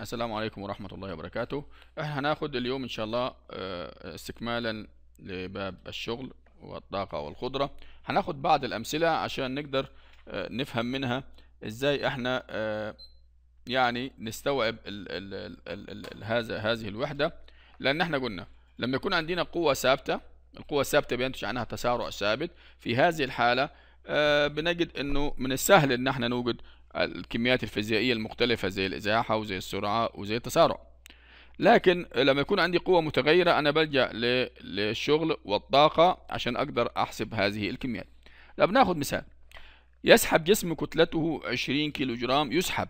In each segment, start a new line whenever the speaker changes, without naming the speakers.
السلام عليكم ورحمة الله وبركاته احنا هناخد اليوم ان شاء الله آه، استكمالا لباب الشغل والطاقة والقدرة هناخد بعض الامثلة عشان نقدر آه، نفهم منها ازاي احنا آه، يعني نستوعب ال ال ال ال هذا هذه الوحدة لان احنا قلنا لما يكون عندنا قوة ثابتة القوة الثابتة بينتج عنها تسارع ثابت في هذه الحالة بنجد انه من السهل ان احنا نوجد الكميات الفيزيائية المختلفة زي الإزاحة وزي السرعة وزي التسارع لكن لما يكون عندي قوة متغيرة أنا بلجأ للشغل والطاقة عشان أقدر أحسب هذه الكميات لو بناخد مثال يسحب جسم كتلته 20 كيلو جرام يسحب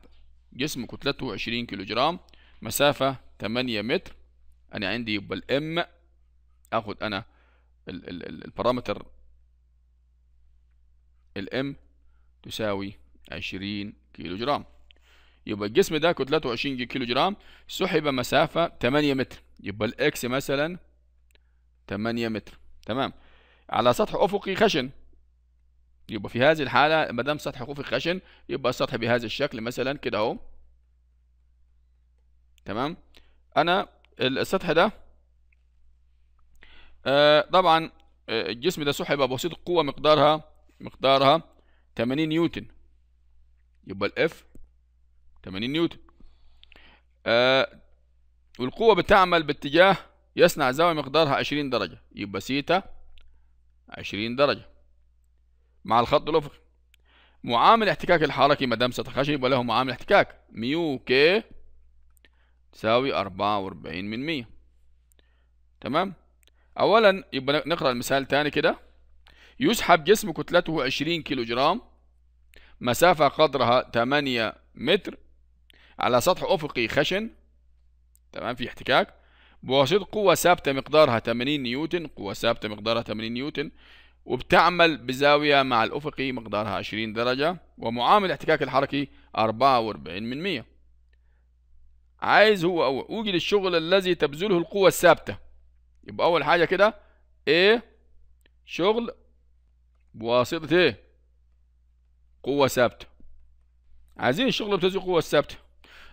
جسم كتلته 20 كيلو جرام مسافة 8 متر أنا عندي يبقى الإم آخد أنا البارامتر الإم تساوي 20 كيلو جرام يبقى الجسم ده كتلته 20 كيلو جرام سحب مسافة 8 متر يبقى الاكس مثلا 8 متر تمام على سطح افقي خشن يبقى في هذه الحالة ما دام سطح افقي خشن يبقى السطح بهذا الشكل مثلا كده اهو تمام انا السطح ده آه طبعا آه، الجسم ده سحب بواسطة قوة مقدارها مقدارها 80 نيوتن يبقى الاف 80 نيوتن آه والقوة بتعمل باتجاه يصنع زاوية مقدارها 20 درجة يبقى سيتا 20 درجة مع الخط الأفقي معامل احتكاك الحركي ما دام سطح خشب يبقى له معامل احتكاك ميو كي تساوي 44 من 100 تمام أولا يبقى نقرأ المثال تاني كده يسحب جسم كتلته 20 كيلو جرام مسافة قدرها 8 متر على سطح أفقي خشن تمام في احتكاك بواسطة قوة ثابتة مقدارها 80 نيوتن قوة ثابتة مقدارها 80 نيوتن وبتعمل بزاوية مع الأفقي مقدارها 20 درجة ومعامل الاحتكاك الحركي 44 من 100 عايز هو أول أوجد الشغل الذي تبذله القوة الثابتة يبقى أول حاجة كده إيه شغل بواسطة إيه قوة ثابتة عايزين الشغل بتزيد قوة ثابتة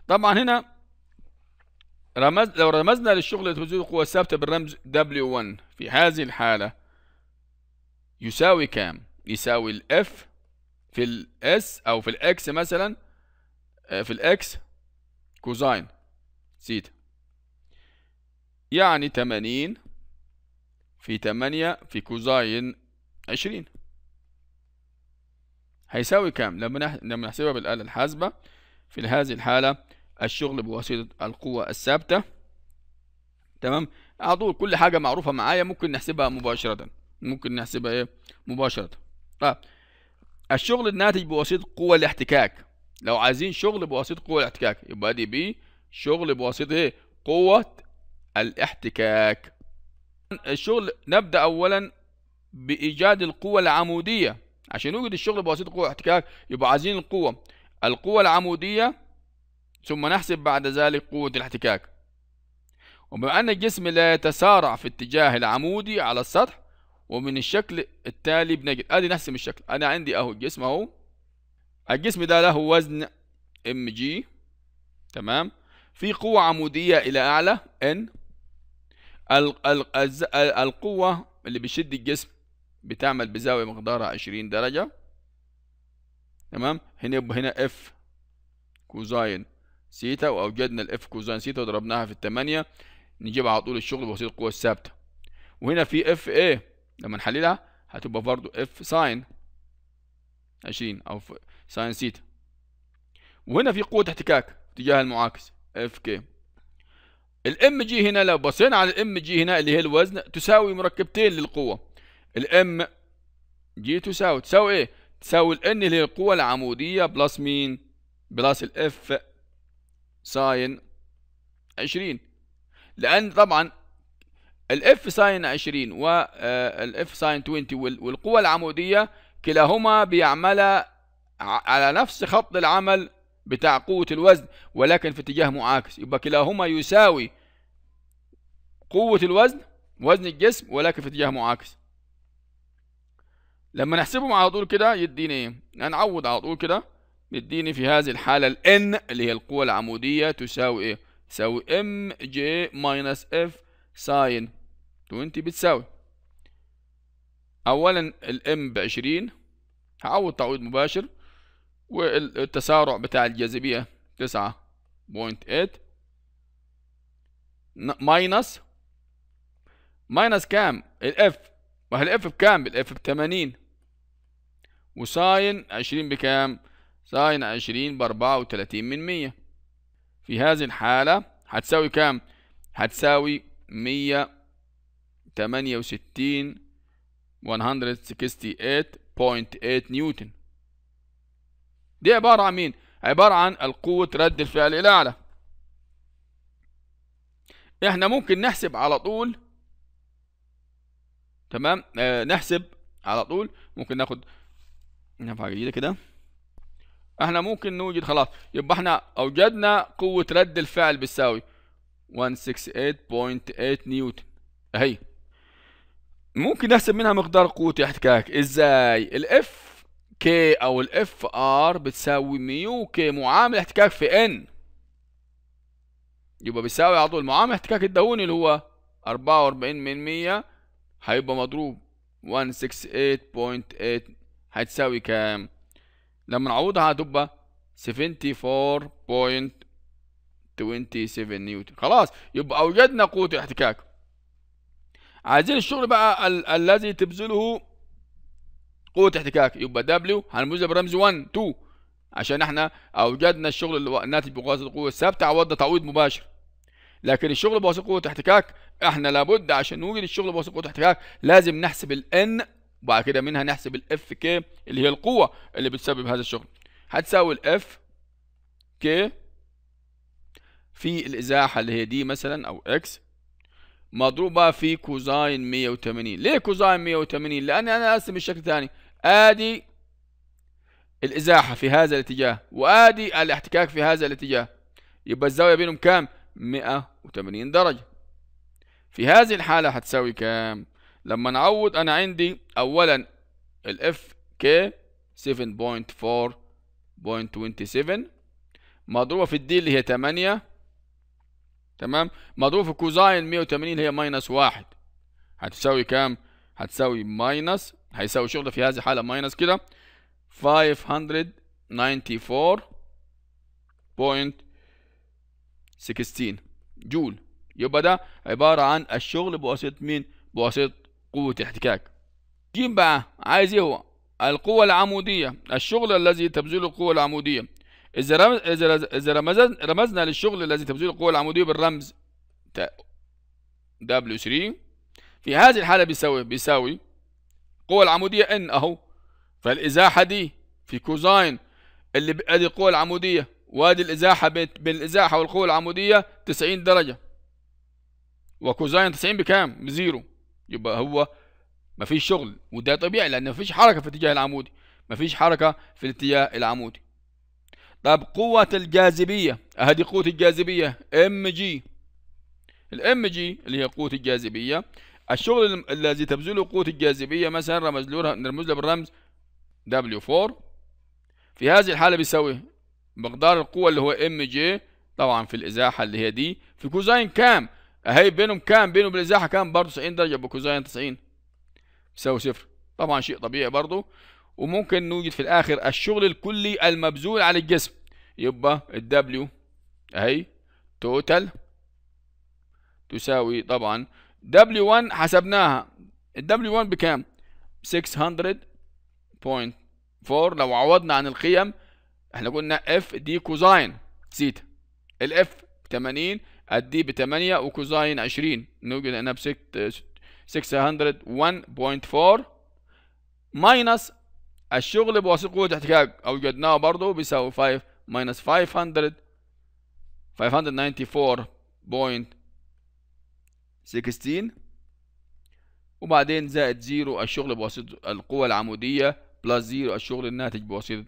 طبعا هنا رمز لو رمزنا للشغل بتزيد قوة ثابتة بالرمز W1 في هذه الحالة يساوي كام؟ يساوي ال F في ال S أو في ال X مثلا آه، في ال X كوزين سيتا يعني 80 في 8 في كوزين 20 هيساوي كام لما لما نحسبها بالآلة الحاسبة في هذه الحالة الشغل بواسطة القوة الثابتة تمام على طول كل حاجة معروفة معايا ممكن نحسبها مباشرة ممكن نحسبها ايه مباشرة طيب الشغل الناتج بواسطة قوة الاحتكاك لو عايزين شغل بواسطة قوة الاحتكاك يبقى دي بي شغل بواسطة ايه قوة الاحتكاك الشغل نبدأ أولا بإيجاد القوة العمودية عشان يوجد الشغل بواسطة قوة احتكاك يبقى عايزين القوة القوة العمودية ثم نحسب بعد ذلك قوة الاحتكاك وبما أن الجسم لا يتسارع في اتجاه العمودي على السطح ومن الشكل التالي بنجد ادي نحسب الشكل انا عندي اهو الجسم اهو الجسم ده له وزن ام جي تمام في قوة عمودية الى اعلى ان ال ال القوة اللي بتشد الجسم بتعمل بزاوية مقدارها 20 درجة تمام هنا هنا اف كوزاين سيتا واوجدنا الاف كوزاين سيتا وضربناها في الثمانية نجيب على طول الشغل بوسيط القوة الثابتة وهنا في اف ايه لما نحللها هتبقى برضو اف ساين 20 او ساين سيتا وهنا في قوة احتكاك تجاه المعاكس اف كي الام جي هنا لو بصينا على الام جي هنا اللي هي الوزن تساوي مركبتين للقوة الام جي تساوي تساوي ايه تساوي الان اللي هي القوة العمودية بلس مين بلس الاف ساين عشرين لان طبعا الاف ساين عشرين والاف آه، ساين 20 والقوة العمودية كلاهما بيعملا على نفس خط العمل بتاع قوة الوزن ولكن في اتجاه معاكس يبقى كلاهما يساوي قوة الوزن وزن الجسم ولكن في اتجاه معاكس لما نحسبهم على طول كده يديني ايه هنعوض على طول كده يديني في هذه الحالة ال N اللي هي القوة العمودية تساوي ايه تساوي M J ماينس F ساين 20 بتساوي اولا ب بعشرين هعوض تعويض مباشر والتسارع بتاع الجاذبية تسعة بوينت ايت ماينس ماينس كام الاف ما هي الاف بكام الاف بثمانين وساين عشرين بكام؟ ساين عشرين بأربعة وتلاتين من مية في هذه الحالة هتساوي كام؟ هتساوي مية تمانية وستين 168.8 نيوتن دي عبارة عن مين؟ عبارة عن القوة رد الفعل الأعلى احنا ممكن نحسب على طول تمام آه نحسب على طول ممكن ناخد نرفع جديدة كده احنا ممكن نوجد خلاص يبقى احنا اوجدنا قوة رد الفعل بتساوي 168.8 نيوتن اهي ممكن نحسب منها مقدار قوة احتكاك ازاي الاف كي او الاف ار بتساوي ميو كي معامل احتكاك في ان يبقى بيساوي على طول معامل احتكاك الدهوني اللي هو 44 من 100 هيبقى مضروب 168.8 هتساوي كام لما نعوضها هتبقى 74.27 نيوتن خلاص يبقى اوجدنا قوه الاحتكاك عايزين الشغل بقى ال الذي تبذله قوه احتكاك يبقى دبليو هنموذج برمز 1 2 عشان احنا اوجدنا الشغل اللي الناتج بواسطه القوه الثابته عوضنا تعويض مباشر لكن الشغل بواسطه قوه احتكاك احنا لابد عشان نوجد الشغل بواسطه قوه احتكاك لازم نحسب N وبعد كده منها نحسب الاف كي اللي هي القوه اللي بتسبب هذا الشغل هتساوي الاف كي في الازاحه اللي هي دي مثلا او اكس مضروبه في كوزاين 180 ليه كوزاين 180 لان انا اقسم الشكل ثاني ادي الازاحه في هذا الاتجاه وادي الاحتكاك في هذا الاتجاه يبقى الزاويه بينهم كام 180 درجه في هذه الحاله هتساوي كام لما نعوض انا عندي اولا الاف كي 7.4.27 مضروبة في الدي اللي هي 8 تمام مضروبة في كوزاين 180 اللي هي ماينس واحد هتساوي كام؟ هتساوي ماينس هيساوي شغل في هذه الحالة ماينس كده 594.16 جول يبقى ده عبارة عن الشغل بواسطة مين؟ بواسطة قوة احتكاك جيم بقى عايز ايه هو القوة العمودية الشغل الذي تبذله القوة العمودية إذا رمز إذا إذا رمزنا, رمزنا للشغل الذي تبذله القوة العمودية بالرمز W3 في هذه الحالة بيساوي بيساوي القوة العمودية N أهو فالإزاحة دي في كوزاين اللي ادي القوة العمودية وادي الإزاحة بين الإزاحة والقوة العمودية 90 درجة وكوزاين 90 بكام؟ بزيرو يبقى هو مفيش شغل وده طبيعي لان مفيش حركه في الاتجاه العمودي مفيش حركه في الاتجاه العمودي طب قوة الجاذبية أهدي قوة الجاذبية ام جي الام جي اللي هي قوة الجاذبية الشغل الذي تبذله قوة الجاذبية مثلا رمز له نرمز له بالرمز W4 في هذه الحالة بيساوي مقدار القوة اللي هو ام جي طبعا في الإزاحة اللي هي دي في كوزاين كام اهي بينهم كام بينهم بالازاحه كام برضه 90 درجه بكوزاين 90 يساوي صفر طبعا شيء طبيعي برضه وممكن نوجد في الاخر الشغل الكلي المبذول على الجسم يبقى الدبليو اهي توتال تساوي طبعا دبليو 1 حسبناها الدبليو 1 بكام 600.4 لو عوضنا عن القيم احنا قلنا اف دي كوزاين ثيتا الاف 80 الدي ب 8 وكوزاين 20 نوجد انها ب 601.4 ماينس الشغل بواسطة قوة احتكاك أوجدناه برضه بيساوي 5 ماينس 500 594.16 وبعدين زائد زيرو الشغل بواسطة القوة العمودية بلس زيرو الشغل الناتج بواسطة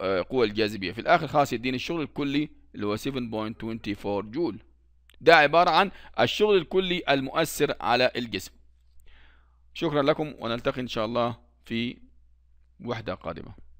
آه، قوة الجاذبية في الآخر خلاص يديني الشغل الكلي اللي هو 7.24 جول ده عبارة عن الشغل الكلي المؤثر على الجسم شكرا لكم ونلتقي إن شاء الله في وحدة قادمة